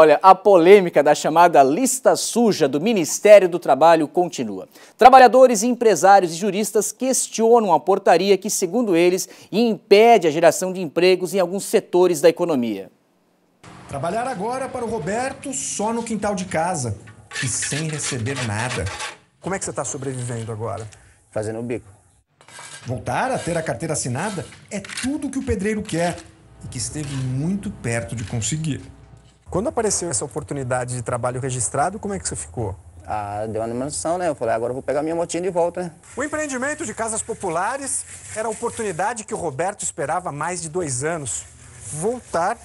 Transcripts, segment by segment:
Olha, a polêmica da chamada lista suja do Ministério do Trabalho continua. Trabalhadores, empresários e juristas questionam a portaria que, segundo eles, impede a geração de empregos em alguns setores da economia. Trabalhar agora para o Roberto só no quintal de casa e sem receber nada. Como é que você está sobrevivendo agora? Fazendo o bico. Voltar a ter a carteira assinada é tudo o que o pedreiro quer e que esteve muito perto de conseguir. Quando apareceu essa oportunidade de trabalho registrado, como é que você ficou? Ah, deu uma dimensão, né? Eu falei, agora eu vou pegar minha motinha de volta, né? O empreendimento de casas populares era a oportunidade que o Roberto esperava há mais de dois anos. Voltar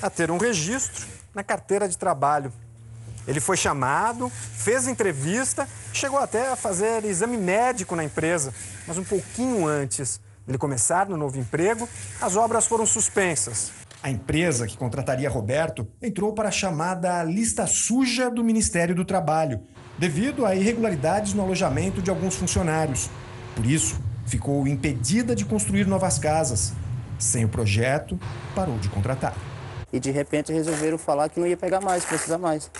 a ter um registro na carteira de trabalho. Ele foi chamado, fez entrevista, chegou até a fazer exame médico na empresa. Mas um pouquinho antes dele começar no novo emprego, as obras foram suspensas. A empresa que contrataria Roberto entrou para a chamada lista suja do Ministério do Trabalho, devido a irregularidades no alojamento de alguns funcionários. Por isso, ficou impedida de construir novas casas. Sem o projeto, parou de contratar. E de repente resolveram falar que não ia pegar mais, precisa mais.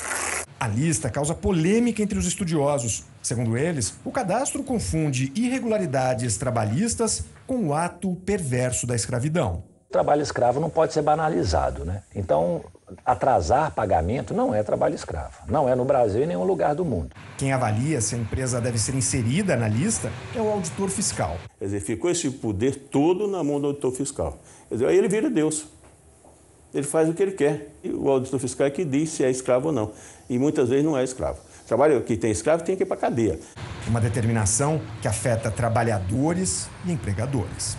A lista causa polêmica entre os estudiosos. Segundo eles, o cadastro confunde irregularidades trabalhistas com o ato perverso da escravidão trabalho escravo não pode ser banalizado, né? Então, atrasar pagamento não é trabalho escravo, não é no Brasil e em nenhum lugar do mundo. Quem avalia se a empresa deve ser inserida na lista é o auditor fiscal. Quer dizer, ficou esse poder todo na mão do auditor fiscal. Quer dizer, aí ele vira Deus. Ele faz o que ele quer. E o auditor fiscal é que diz se é escravo ou não. E muitas vezes não é escravo. Trabalho que tem escravo tem que ir para cadeia. Uma determinação que afeta trabalhadores e empregadores.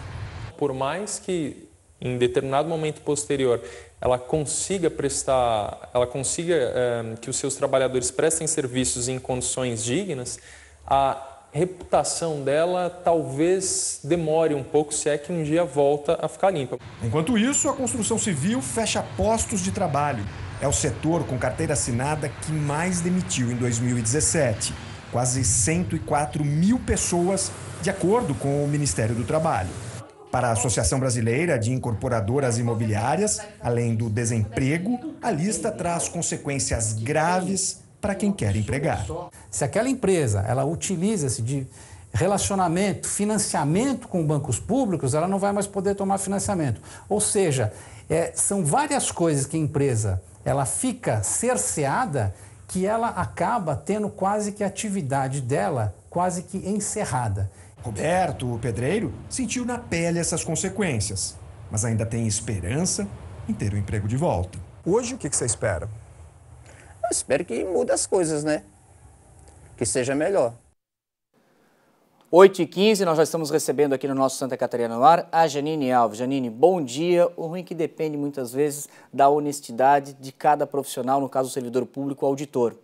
Por mais que em determinado momento posterior, ela consiga prestar, ela consiga é, que os seus trabalhadores prestem serviços em condições dignas, a reputação dela talvez demore um pouco, se é que um dia volta a ficar limpa. Enquanto isso, a construção civil fecha postos de trabalho. É o setor com carteira assinada que mais demitiu em 2017. Quase 104 mil pessoas, de acordo com o Ministério do Trabalho. Para a Associação Brasileira de Incorporadoras Imobiliárias, além do desemprego, a lista traz consequências graves para quem quer empregar. Se aquela empresa ela utiliza-se de relacionamento, financiamento com bancos públicos, ela não vai mais poder tomar financiamento. Ou seja, é, são várias coisas que a empresa ela fica cerceada que ela acaba tendo quase que a atividade dela quase que encerrada. Roberto, o pedreiro, sentiu na pele essas consequências, mas ainda tem esperança em ter o emprego de volta. Hoje, o que você espera? Eu espero que mude as coisas, né? Que seja melhor. 8 e 15 nós já estamos recebendo aqui no nosso Santa Catarina no ar a Janine Alves. Janine, bom dia. O ruim é que depende muitas vezes da honestidade de cada profissional, no caso o servidor público, o auditor.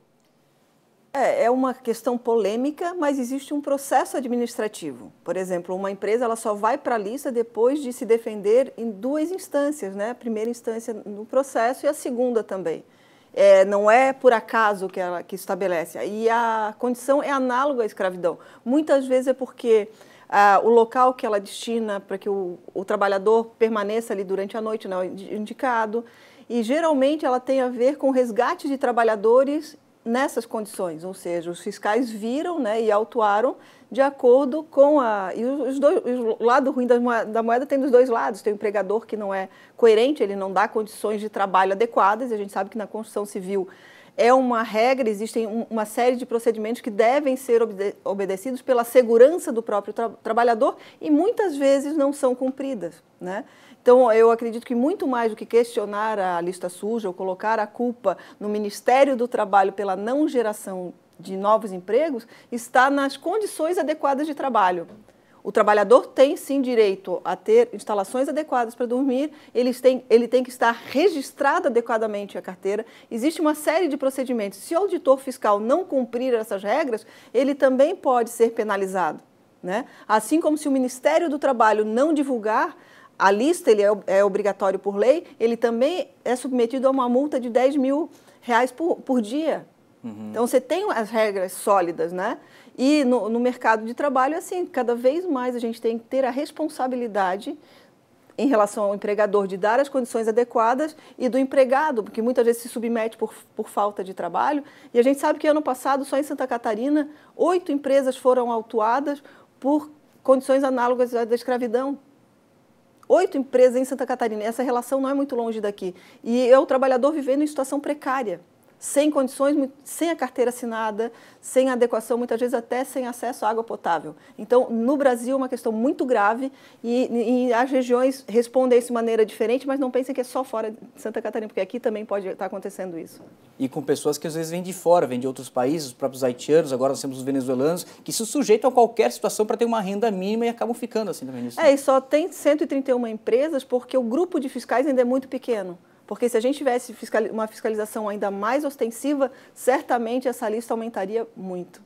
É, é uma questão polêmica, mas existe um processo administrativo. Por exemplo, uma empresa ela só vai para a lista depois de se defender em duas instâncias, né? A primeira instância no processo e a segunda também. É, não é por acaso que ela que estabelece. E a condição é análoga à escravidão. Muitas vezes é porque ah, o local que ela destina para que o, o, trabalhador permaneça ali durante a noite não né? é indicado. E geralmente ela tem a ver com resgate de trabalhadores nessas condições, ou seja, os fiscais viram né, e autuaram de acordo com a. E os dois, o lado ruim da moeda, da moeda tem dos dois lados. Tem o empregador que não é coerente, ele não dá condições de trabalho adequadas, e a gente sabe que na construção civil é uma regra, existem uma série de procedimentos que devem ser obede obedecidos pela segurança do próprio tra trabalhador e muitas vezes não são cumpridas. Né? Então, eu acredito que muito mais do que questionar a lista suja ou colocar a culpa no Ministério do Trabalho pela não geração de novos empregos, está nas condições adequadas de trabalho. O trabalhador tem sim direito a ter instalações adequadas para dormir, ele tem, ele tem que estar registrado adequadamente a carteira. Existe uma série de procedimentos. Se o auditor fiscal não cumprir essas regras, ele também pode ser penalizado. Né? Assim como se o Ministério do Trabalho não divulgar, a lista ele é, é, obrigatório por lei, ele também é submetido a uma multa de 10 mil reais por, por dia. Uhum. Então você tem as regras sólidas, né? E no, no, mercado de trabalho, assim, cada vez mais a gente tem que ter a responsabilidade em relação ao empregador de dar as condições adequadas e do empregado, porque muitas vezes se submete por, por falta de trabalho. E a gente sabe que ano passado, só em Santa Catarina, oito empresas foram autuadas por condições análogas à da escravidão oito empresas em Santa Catarina. Essa relação não é muito longe daqui. E é o trabalhador vivendo em situação precária sem condições, sem a carteira assinada, sem adequação, muitas vezes até sem acesso à água potável. Então, no Brasil, é uma questão muito grave e, e as regiões respondem isso de maneira diferente, mas não pensem que é só fora de Santa Catarina, porque aqui também pode estar acontecendo isso. E com pessoas que às vezes vêm de fora, vêm de outros países, os próprios haitianos, agora nós temos os venezuelanos, que se sujeitam a qualquer situação para ter uma renda mínima e acabam ficando assim também. É, e só tem 131 empresas porque o grupo de fiscais ainda é muito pequeno. Porque se a gente tivesse uma fiscalização ainda mais ostensiva, certamente essa lista aumentaria muito.